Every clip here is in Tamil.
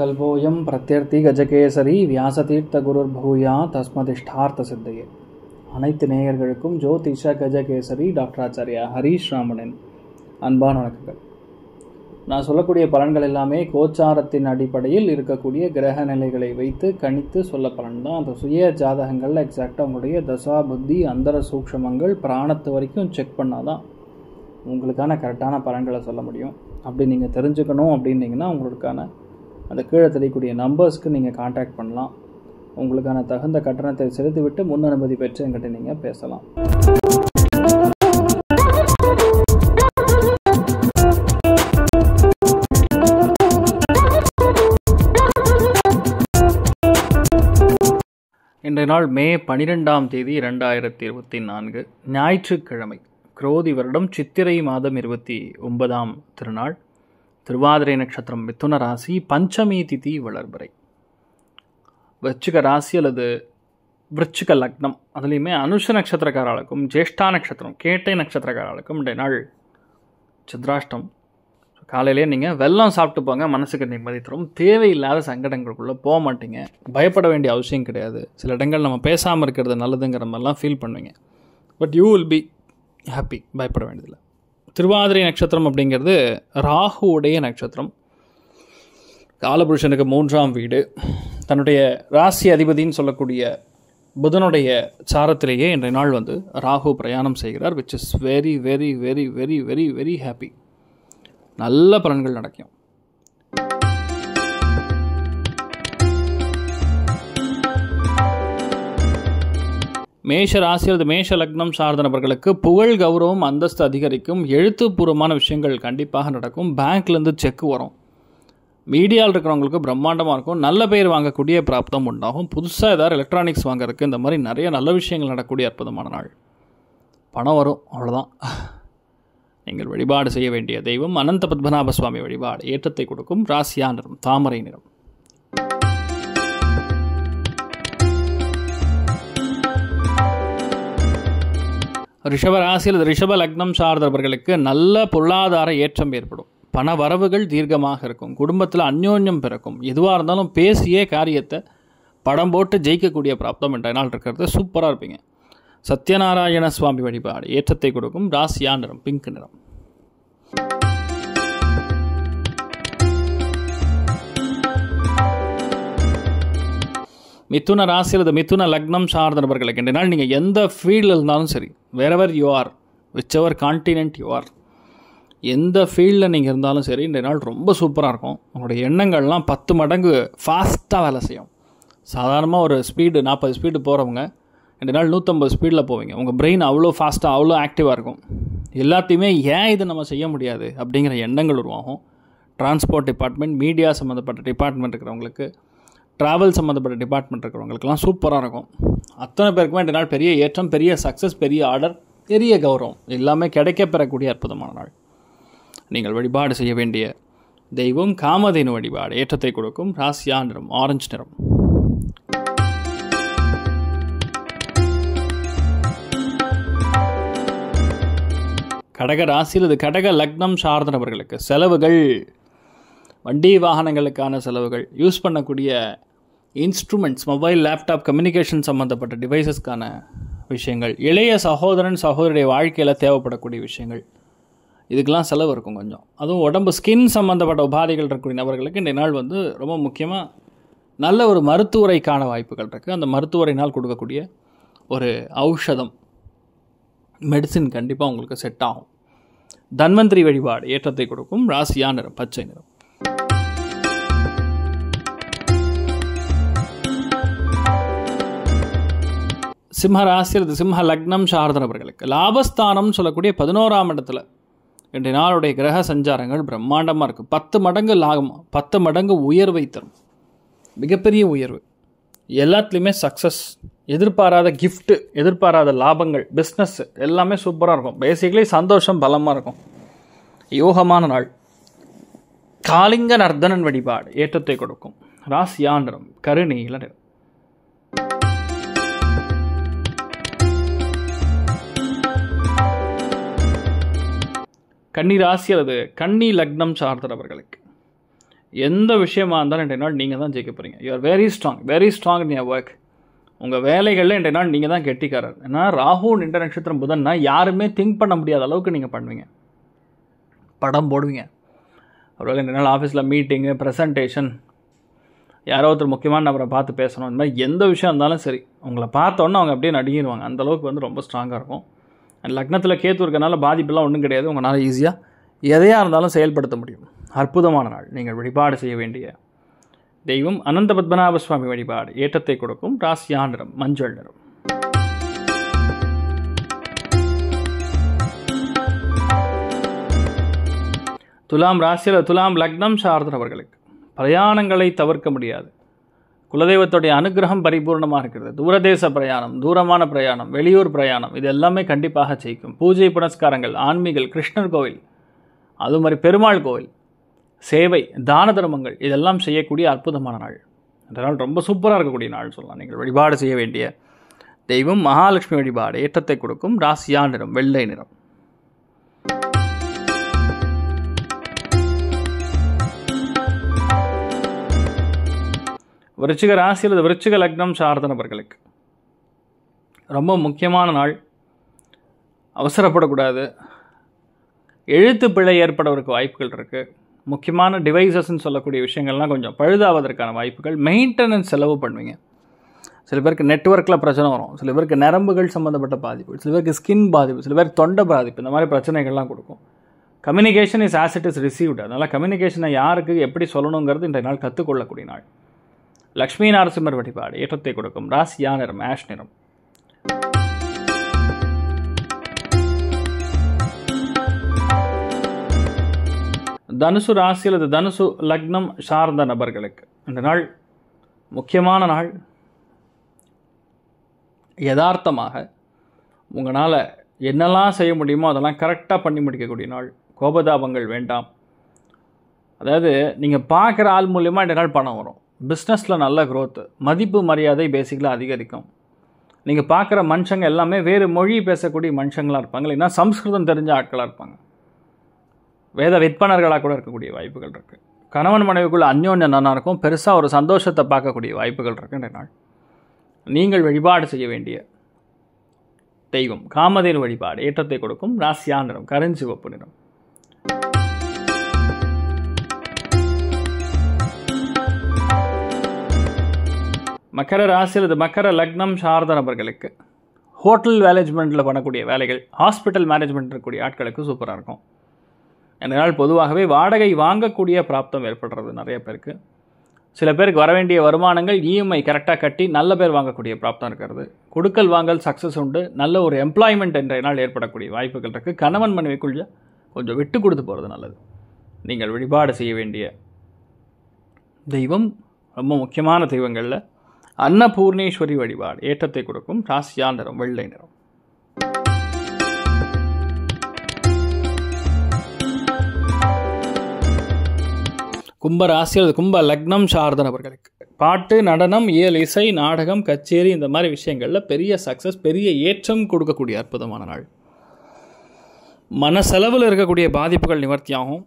கல்போயம் பிரத்தியர்த்தி கஜகேசரி வியாசதீர்த்த குருர் பூயா தஸ்மதிஷ்டார்த்த சித்தையே அனைத்து நேயர்களுக்கும் ஜோதிஷா கஜகேசரி டாக்டர் ஆச்சாரியா ஹரீஷ் ராமனின் அன்பான வணக்கங்கள் நான் சொல்லக்கூடிய பலன்கள் எல்லாமே கோச்சாரத்தின் அடிப்படையில் இருக்கக்கூடிய கிரக நிலைகளை வைத்து கணித்து சொல்ல பலன் தான் அந்த சுய ஜாதகங்களில் எக்ஸாக்டாக உங்களுடைய தசா புத்தி அந்தர சூக்ஷமங்கள் பிராணத்து வரைக்கும் செக் பண்ணாதான் உங்களுக்கான கரெக்டான பலன்களை சொல்ல முடியும் அப்படி நீங்கள் தெரிஞ்சுக்கணும் அப்படின்னீங்கன்னா உங்களுக்கான அந்த கீழே தெரியக்கூடிய நம்பர்ஸ்க்கு நீங்கள் காண்டாக்ட் பண்ணலாம் உங்களுக்கான தகுந்த கட்டணத்தை செலுத்திவிட்டு முன் அனுமதி பெற்று என்கிட்ட நீங்கள் பேசலாம் இன்றைய நாள் மே பனிரெண்டாம் தேதி இரண்டாயிரத்தி இருபத்தி நான்கு ஞாயிற்றுக்கிழமை குரோதி வருடம் சித்திரை மாதம் இருபத்தி ஒன்பதாம் திருநாள் திருவாதிரை நட்சத்திரம் மிதுன ராசி பஞ்சமி திதி வளர்பிறை விருச்சிக ராசி அல்லது விருச்சிக லக்னம் அதுலேயுமே அனுஷ நட்சத்திரக்காரர்களுக்கும் ஜேஷ்டா நட்சத்திரம் கேட்டை நட்சத்திரக்காரர்களுக்கும் இன்றைய நாள் சந்திராஷ்டம் காலையிலே நீங்கள் வெள்ளம் சாப்பிட்டு போங்க மனசுக்கு நிம்மதி தரும் தேவையில்லாத சங்கடங்களுக்குள்ளே போக மாட்டீங்க பயப்பட வேண்டிய அவசியம் கிடையாது சில இடங்கள் நம்ம பேசாமல் இருக்கிறது நல்லதுங்கிற மாதிரிலாம் ஃபீல் பண்ணுவீங்க but you will be happy பயப்பட வேண்டியதில்லை திருவாதிரை நட்சத்திரம் அப்படிங்கிறது ராகுவுடைய நட்சத்திரம் காலபுருஷனுக்கு மூன்றாம் வீடு தன்னுடைய ராசி அதிபதின்னு சொல்லக்கூடிய புதனுடைய சாரத்திலேயே இன்றைய நாள் வந்து ராகு பிரயாணம் செய்கிறார் which is very very very very very very happy நல்ல பலன்கள் நடக்கும் மேஷ ராசி அல்லது மேஷ லக்னம் சார்ந்த நபர்களுக்கு புகழ் கௌரவம் அந்தஸ்து அதிகரிக்கும் எழுத்துப்பூர்வமான விஷயங்கள் கண்டிப்பாக நடக்கும் பேங்க்லேருந்து செக் வரும் மீடியாவில் இருக்கிறவங்களுக்கு பிரம்மாண்டமாக இருக்கும் நல்ல பேர் வாங்கக்கூடிய பிராப்தம் உண்டாகும் புதுசாக ஏதாவது எலக்ட்ரானிக்ஸ் வாங்குறதுக்கு இந்த மாதிரி நிறைய நல்ல விஷயங்கள் நடக்கக்கூடிய அற்புதமான நாள் பணம் வரும் அவ்வளோதான் நீங்கள் வழிபாடு செய்ய வேண்டிய தெய்வம் அனந்த பத்மநாப சுவாமி வழிபாடு ஏற்றத்தை கொடுக்கும் ராசியா நிறம் தாமரை நிறம் ரிஷபராசியில் ரிஷப லக்னம் சார்ந்தவர்களுக்கு நல்ல பொருளாதார ஏற்றம் ஏற்படும் பண வரவுகள் தீர்க்கமாக இருக்கும் குடும்பத்தில் அந்யோன்யம் பிறக்கும் எதுவாக இருந்தாலும் பேசியே காரியத்தை படம் போட்டு ஜெயிக்கக்கூடிய பிராப்தம் என்ற நாள் இருக்கிறது சூப்பராக இருப்பீங்க சத்யநாராயண சுவாமி வழிபாடு ஏற்றத்தை கொடுக்கும் ராசியா நிறம் பிங்க் நிறம் மிதுன ராசியில் மிதுன லக்னம் சார்ந்த நபர்களுக்கு நாள் நீங்கள் எந்த ஃபீல்டில் இருந்தாலும் சரி wherever you are whichever continent you are எந்த ஃபீல்டில் நீங்கள் இருந்தாலும் சரி இந்த நாள் ரொம்ப சூப்பராக இருக்கும் உங்களுடைய எண்ணங்கள்லாம் பத்து மடங்கு ஃபாஸ்ட்டாக வேலை செய்யும் சாதாரணமாக ஒரு ஸ்பீடு நாற்பது ஸ்பீடு போகிறவங்க ரெண்டு நாள் நூற்றம்பது ஸ்பீடில் போவீங்க உங்கள் பிரெயின் அவ்வளோ ஃபாஸ்ட்டாக அவ்வளோ ஆக்டிவாக இருக்கும் எல்லாத்தையுமே ஏன் இதை நம்ம செய்ய முடியாது அப்படிங்கிற எண்ணங்கள் உருவாகும் டிரான்ஸ்போர்ட் டிபார்ட்மெண்ட் மீடியா சம்மந்தப்பட்ட டிபார்ட்மெண்ட் இருக்கிறவங்களுக்கு ட்ராவல் சம்மந்தப்பட்ட டிபார்ட்மெண்ட் இருக்கிறவங்களுக்குலாம் சூப்பராக இருக்கும் அத்தனை பேருக்குமே இந்த நாள் பெரிய ஏற்றம் பெரிய சக்ஸஸ் பெரிய ஆர்டர் பெரிய கௌரவம் எல்லாமே கிடைக்க பெறக்கூடிய அற்புதமான நாள் நீங்கள் வழிபாடு செய்ய வேண்டிய தெய்வம் காமதேனு வழிபாடு ஏற்றத்தை கொடுக்கும் ராசியா நிறம் ஆரஞ்சு நிறம் கடக ராசியில் இது கடக லக்னம் சார்ந்த நபர்களுக்கு செலவுகள் வண்டி வாகனங்களுக்கான செலவுகள் யூஸ் பண்ணக்கூடிய இன்ஸ்ட்ருமெண்ட்ஸ் மொபைல் லேப்டாப் கம்யூனிகேஷன் சம்மந்தப்பட்ட டிவைசஸ்க்கான விஷயங்கள் இளைய சகோதரன் சகோதரிடைய வாழ்க்கையில் தேவைப்படக்கூடிய விஷயங்கள் இதுக்கெலாம் செலவு இருக்கும் கொஞ்சம் அதுவும் உடம்பு ஸ்கின் சம்மந்தப்பட்ட உபாதைகள் இருக்கக்கூடிய நபர்களுக்கு இந்த நாள் வந்து ரொம்ப முக்கியமாக நல்ல ஒரு மருத்துவரைக்கான வாய்ப்புகள் இருக்குது அந்த மருத்துவரைனால் கொடுக்கக்கூடிய ஒரு ஔஷதம் மெடிசின் கண்டிப்பாக உங்களுக்கு செட் ஆகும் தன்வந்திரி வழிபாடு ஏற்றத்தை கொடுக்கும் ராசியா நிறம் பச்சை நிறம் சிம்மராசி அல்லது சிம்ம லக்னம் சார்ந்தவர்களுக்கு லாபஸ்தானம் சொல்லக்கூடிய பதினோராம் இடத்துல ரெண்டு நாளுடைய கிரக சஞ்சாரங்கள் பிரம்மாண்டமாக இருக்குது பத்து மடங்கு லாபம் பத்து மடங்கு உயர்வை தரும் மிகப்பெரிய உயர்வு எல்லாத்துலேயுமே சக்ஸஸ் எதிர்பாராத கிஃப்ட்டு எதிர்பாராத லாபங்கள் பிஸ்னஸ் எல்லாமே சூப்பராக இருக்கும் பேசிக்கலி சந்தோஷம் பலமாக இருக்கும் யோகமான நாள் காலிங்க நர்தனன் வழிபாடு ஏற்றத்தை கொடுக்கும் ராசியாண்டனம் கருணையில் நிறம் கன்னி ராசி அல்லது கன்னி லக்னம் சார்ந்தவர்களுக்கு எந்த விஷயமா இருந்தாலும் இன்றைய நாள் நீங்கள் தான் ஜெயிக்க போகிறீங்க you are very strong very strong in your work உங்கள் வேலைகளில் இன்றைய நாள் நீங்கள் தான் கெட்டிக்காரர் ஏன்னா ராகு நின்ற நட்சத்திரம் புதன்னா யாருமே திங்க் பண்ண முடியாத அளவுக்கு நீங்கள் பண்ணுவீங்க படம் போடுவீங்க அப்புறம் ரெண்டு நாள் ஆஃபீஸில் மீட்டிங்கு ப்ரெசன்டேஷன் யாரோ ஒருத்தர் முக்கியமான நபரை பார்த்து பேசணும் இந்த மாதிரி எந்த விஷயம் இருந்தாலும் சரி உங்களை பார்த்தோன்னே அவங்க அப்படியே நடுங்கிடுவாங்க அந்தளவுக்கு வந்து ரொம்ப ஸ்ட்ராங்காக இருக்கும் லக்னத்தில் கேத்து இருக்கிறனால பாதிப்பெல்லாம் ஒன்றும் கிடையாது உங்களால் ஈஸியாக எதையாக இருந்தாலும் செயல்படுத்த முடியும் அற்புதமான நாள் நீங்கள் வழிபாடு செய்ய வேண்டிய தெய்வம் அனந்த பத்மநாப சுவாமி வழிபாடு ஏற்றத்தை கொடுக்கும் ராசியாண்டரம் மஞ்சள் நிறம் துலாம் ராசியில் துலாம் லக்னம் சார்ந்தவர்களுக்கு பிரயாணங்களை தவிர்க்க முடியாது குலதெய்வத்துடைய அனுகிரகம் பரிபூர்ணமாக இருக்கிறது தூரதேச பிரயாணம் தூரமான பிரயாணம் வெளியூர் பிரயாணம் இது எல்லாமே கண்டிப்பாக ஜெயிக்கும் பூஜை புனஸ்காரங்கள் ஆன்மீகல் கிருஷ்ணர் கோவில் அது மாதிரி பெருமாள் கோவில் சேவை தான தர்மங்கள் இதெல்லாம் செய்யக்கூடிய அற்புதமான நாள் இந்த நாள் ரொம்ப சூப்பராக இருக்கக்கூடிய நாள் சொல்லலாம் நீங்கள் வழிபாடு செய்ய வேண்டிய தெய்வம் மகாலட்சுமி வழிபாடு ஏற்றத்தை கொடுக்கும் ராசியா நிறம் வெள்ளை நிறம் விருச்சிக ராசி அல்லது விருச்சிக லக்னம் சார்ந்த நபர்களுக்கு ரொம்ப முக்கியமான நாள் அவசரப்படக்கூடாது எழுத்து பிழை ஏற்படவருக்கு வாய்ப்புகள் இருக்குது முக்கியமான டிவைசஸ்ன்னு சொல்லக்கூடிய விஷயங்கள்லாம் கொஞ்சம் பழுதாவதற்கான வாய்ப்புகள் மெயின்டெனன்ஸ் செலவு பண்ணுவீங்க சில பேருக்கு நெட்ஒர்க்கில் பிரச்சனை வரும் சில பேருக்கு நரம்புகள் சம்மந்தப்பட்ட பாதிப்பு சில பேருக்கு ஸ்கின் பாதிப்பு சில பேருக்கு தொண்டை பாதிப்பு இந்த மாதிரி பிரச்சனைகள்லாம் கொடுக்கும் communication is as it is received அதனால் கம்யூனிகேஷனை யாருக்கு எப்படி சொல்லணுங்கிறது இன்றைய நாள் கற்றுக்கொள்ளக்கூடிய நாள் லக்ஷ்மி நரசிம்மர் வழிபாடு ஏற்றத்தை கொடுக்கும் ராசியா நிறம் ஆஷ் நிறம் தனுசு ராசி அல்லது தனுசு லக்னம் சார்ந்த நபர்களுக்கு இந்த நாள் முக்கியமான நாள் யதார்த்தமாக உங்களால் என்னெல்லாம் செய்ய முடியுமோ அதெல்லாம் கரெக்டாக பண்ணி முடிக்கக்கூடிய நாள் கோபதாபங்கள் வேண்டாம் அதாவது நீங்கள் பார்க்குற ஆள் மூலயமா இந்த நாள் பணம் வரும் பிஸ்னஸில் நல்ல க்ரோத்து மதிப்பு மரியாதை பேசிக்கலாக அதிகரிக்கும் நீங்கள் பார்க்குற மனுஷங்க எல்லாமே வேறு மொழி பேசக்கூடிய மனுஷங்களாக இருப்பாங்க இல்லைன்னா சம்ஸ்கிருதம் தெரிஞ்ச ஆட்களாக இருப்பாங்க வேத விற்பனர்களாக கூட இருக்கக்கூடிய வாய்ப்புகள் இருக்குது கணவன் மனைவிக்குள்ள அந்யோன்யம் நல்லா இருக்கும் பெருசாக ஒரு சந்தோஷத்தை பார்க்கக்கூடிய வாய்ப்புகள் இருக்குன்ற நாள் நீங்கள் வழிபாடு செய்ய வேண்டிய தெய்வம் காமதேன் வழிபாடு ஏற்றத்தை கொடுக்கும் ராசியா நிறம் கருஞ்சிவப்பு நிறம் மக்கர ராசியில் இது மக்கர லக்னம் சார்ந்த நபர்களுக்கு ஹோட்டல் மேனேஜ்மெண்ட்டில் பண்ணக்கூடிய வேலைகள் ஹாஸ்பிட்டல் மேனேஜ்மெண்ட் இருக்கக்கூடிய ஆட்களுக்கு சூப்பராக இருக்கும் என்னால் பொதுவாகவே வாடகை வாங்கக்கூடிய பிராப்தம் ஏற்படுறது நிறைய பேருக்கு சில பேருக்கு வர வேண்டிய வருமானங்கள் இஎம்ஐ கரெக்டாக கட்டி நல்ல பேர் வாங்கக்கூடிய பிராப்தம் இருக்கிறது கொடுக்கல் வாங்கல் சக்ஸஸ் உண்டு நல்ல ஒரு எம்ப்ளாய்மெண்ட் என்ற நாள் ஏற்படக்கூடிய வாய்ப்புகள் இருக்குது கணவன் மனைவிக்குள்ள கொஞ்சம் விட்டு கொடுத்து போகிறது நல்லது நீங்கள் வழிபாடு செய்ய வேண்டிய தெய்வம் ரொம்ப முக்கியமான தெய்வங்களில் அன்னபூர்ணேஸ்வரி வழிபாடு ஏற்றத்தை கொடுக்கும் ராசியா நிறம் வெள்ளை நிறம் கும்ப ராசி அல்லது கும்ப லக்னம் சார்தன் நபர்களுக்கு பாட்டு நடனம் இயல் இசை நாடகம் கச்சேரி இந்த மாதிரி விஷயங்களில் பெரிய சக்ஸஸ் பெரிய ஏற்றம் கொடுக்கக்கூடிய அற்புதமான நாள் மனசெலவில் இருக்கக்கூடிய பாதிப்புகள் நிவர்த்தியாகும்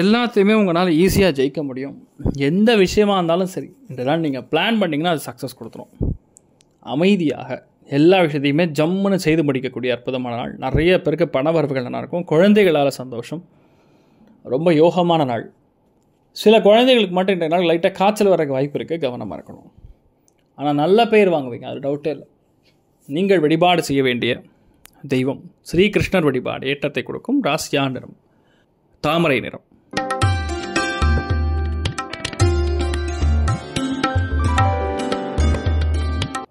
எல்லாத்தையுமே உங்களால் ஈஸியாக ஜெயிக்க முடியும் எந்த விஷயமாக இருந்தாலும் சரி இதெல்லாம் நீங்கள் பிளான் பண்ணிங்கன்னா அது சக்ஸஸ் கொடுத்துரும் அமைதியாக எல்லா விஷயத்தையுமே ஜம்முன்னு செய்து முடிக்கக்கூடிய அற்புதமான நாள் நிறைய பேருக்கு பண வரவுகள் நல்லா இருக்கும் குழந்தைகளால் சந்தோஷம் ரொம்ப யோகமான நாள் சில குழந்தைகளுக்கு மட்டும் இந்த நாள் லைட்டாக காய்ச்சல் வரக்கு வாய்ப்பு இருக்குது கவனமாக இருக்கணும் ஆனால் நல்ல பேர் வாங்குவீங்க அது டவுட்டே இல்லை நீங்கள் வழிபாடு செய்ய வேண்டிய தெய்வம் ஸ்ரீகிருஷ்ணர் வழிபாடு ஏற்றத்தை கொடுக்கும் ராசியா நிறம் தாமரை நிறம்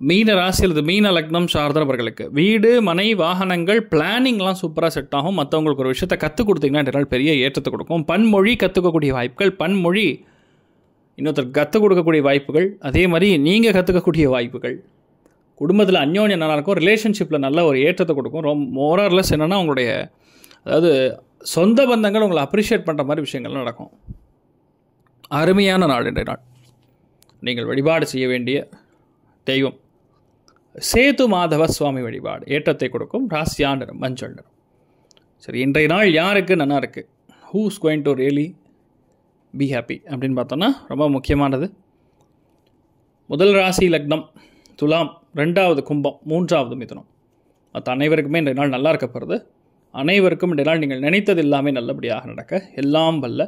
மீன ராசி அல்லது மீன லக்னம் சார்ந்தவர்களுக்கு வீடு மனை வாகனங்கள் பிளானிங்லாம் சூப்பராக செட் ஆகும் மற்றவங்களுக்கு ஒரு விஷயத்தை கற்றுக் கொடுத்தீங்கன்னா பெரிய ஏற்றத்தை கொடுக்கும் பன்மொழி கற்றுக்கக்கூடிய வாய்ப்புகள் பன்மொழி இன்னொருத்தர் கற்றுக் கொடுக்கக்கூடிய வாய்ப்புகள் அதே மாதிரி நீங்கள் கற்றுக்கக்கூடிய வாய்ப்புகள் குடும்பத்தில் அந்யோன்யம் நல்லாயிருக்கும் ரிலேஷன்ஷிப்பில் நல்ல ஒரு ஏற்றத்தை கொடுக்கும் ரொம்ப மோரார்லஸ் என்னென்னா உங்களுடைய அதாவது சொந்த பந்தங்கள் உங்களை அப்ரிஷியேட் பண்ணுற மாதிரி விஷயங்கள்லாம் நடக்கும் அருமையான நாள் இன்றைய நாள் நீங்கள் வழிபாடு செய்ய வேண்டிய தெய்வம் சேது மாதவ சுவாமி வழிபாடு ஏற்றத்தை கொடுக்கும் ராசியாண்டரும் நிறம் மஞ்சள் நிறம் சரி இன்றைய நாள் யாருக்கு நல்லா இருக்குது who's going to really be happy அப்படின்னு பார்த்தோன்னா ரொம்ப முக்கியமானது முதல் ராசி லக்னம் துலாம் ரெண்டாவது கும்பம் மூன்றாவது மிதனம் மற்ற அனைவருக்குமே இன்றைய நாள் நல்லா இருக்க போகிறது அனைவருக்கும் இன்றைய நாள் நீங்கள் நினைத்தது எல்லாமே நல்லபடியாக நடக்க எல்லாம் வல்ல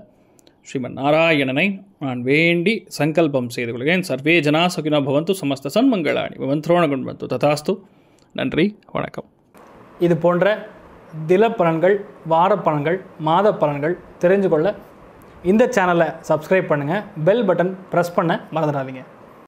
ஸ்ரீமன் நாராயணனை நான் வேண்டி சங்கல்பம் செய்து கொள்கிறேன் சர்வே ஜனா சுகினா பவந்து சமஸ்த சன்மங்களாணி பவந்தோண பந்து ததாஸ்து நன்றி வணக்கம் இது போன்ற தில பலன்கள் வார பலன்கள் மாத பலன்கள் தெரிஞ்சு கொள்ள இந்த சேனலை சப்ஸ்கிரைப் பண்ணுங்கள் பெல் பட்டன் ப்ரெஸ் பண்ண மறந்துடாதீங்க